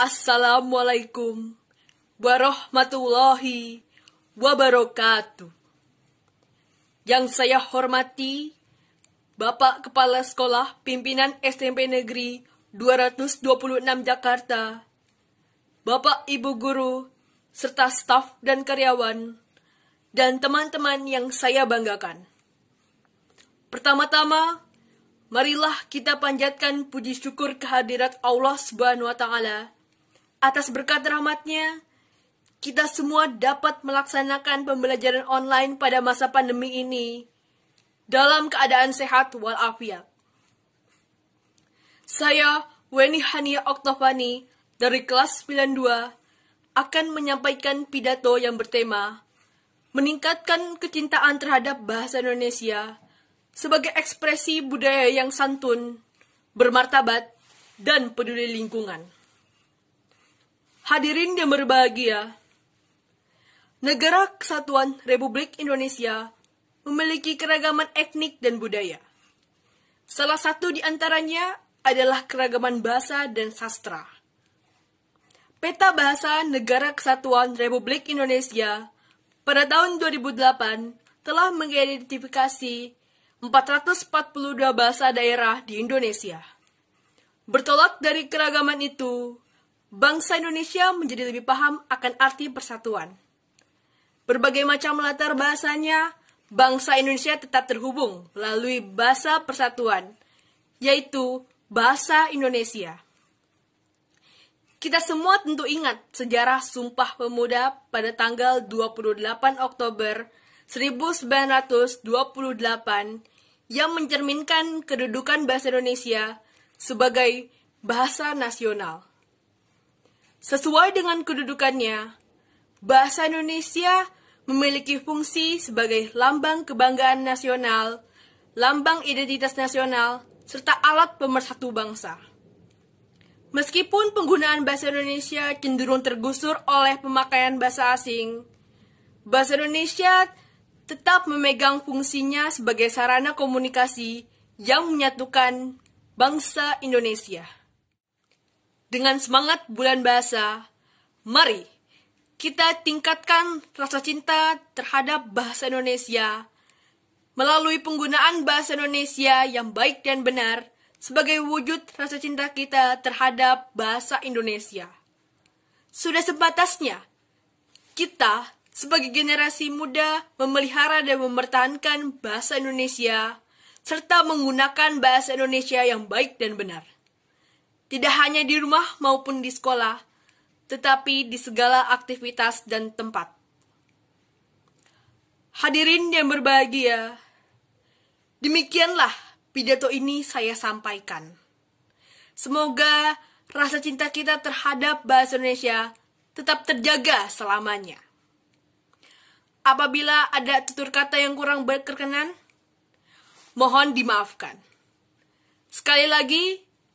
Assalamualaikum warahmatullahi wabarakatuh. Yang saya hormati Bapak Kepala Sekolah Pimpinan SMP Negeri 226 Jakarta, Bapak Ibu Guru, serta staf dan karyawan, dan teman-teman yang saya banggakan. Pertama-tama, marilah kita panjatkan puji syukur kehadirat Allah Subhanahu wa taala Atas berkat rahmatnya, kita semua dapat melaksanakan pembelajaran online pada masa pandemi ini dalam keadaan sehat walafiat. Saya, Weni Hania Oktovani, dari kelas 92, akan menyampaikan pidato yang bertema Meningkatkan kecintaan terhadap bahasa Indonesia sebagai ekspresi budaya yang santun, bermartabat, dan peduli lingkungan. Hadirin yang berbahagia, negara kesatuan Republik Indonesia memiliki keragaman etnik dan budaya. Salah satu di antaranya adalah keragaman bahasa dan sastra. Peta Bahasa Negara Kesatuan Republik Indonesia pada tahun 2008 telah mengidentifikasi 442 bahasa daerah di Indonesia. Bertolak dari keragaman itu, bangsa Indonesia menjadi lebih paham akan arti persatuan. Berbagai macam latar bahasanya, bangsa Indonesia tetap terhubung melalui bahasa persatuan, yaitu bahasa Indonesia. Kita semua tentu ingat sejarah Sumpah Pemuda pada tanggal 28 Oktober 1928 yang mencerminkan kedudukan bahasa Indonesia sebagai bahasa nasional. Sesuai dengan kedudukannya, bahasa Indonesia memiliki fungsi sebagai lambang kebanggaan nasional, lambang identitas nasional, serta alat pemersatu bangsa. Meskipun penggunaan bahasa Indonesia cenderung tergusur oleh pemakaian bahasa asing, bahasa Indonesia tetap memegang fungsinya sebagai sarana komunikasi yang menyatukan bangsa Indonesia. Dengan semangat bulan bahasa, mari kita tingkatkan rasa cinta terhadap bahasa Indonesia melalui penggunaan bahasa Indonesia yang baik dan benar sebagai wujud rasa cinta kita terhadap bahasa Indonesia. Sudah sebatasnya kita sebagai generasi muda memelihara dan mempertahankan bahasa Indonesia serta menggunakan bahasa Indonesia yang baik dan benar tidak hanya di rumah maupun di sekolah, tetapi di segala aktivitas dan tempat. Hadirin yang berbahagia, demikianlah pidato ini saya sampaikan. Semoga rasa cinta kita terhadap bahasa Indonesia tetap terjaga selamanya. Apabila ada tutur kata yang kurang berkenan, mohon dimaafkan. Sekali lagi,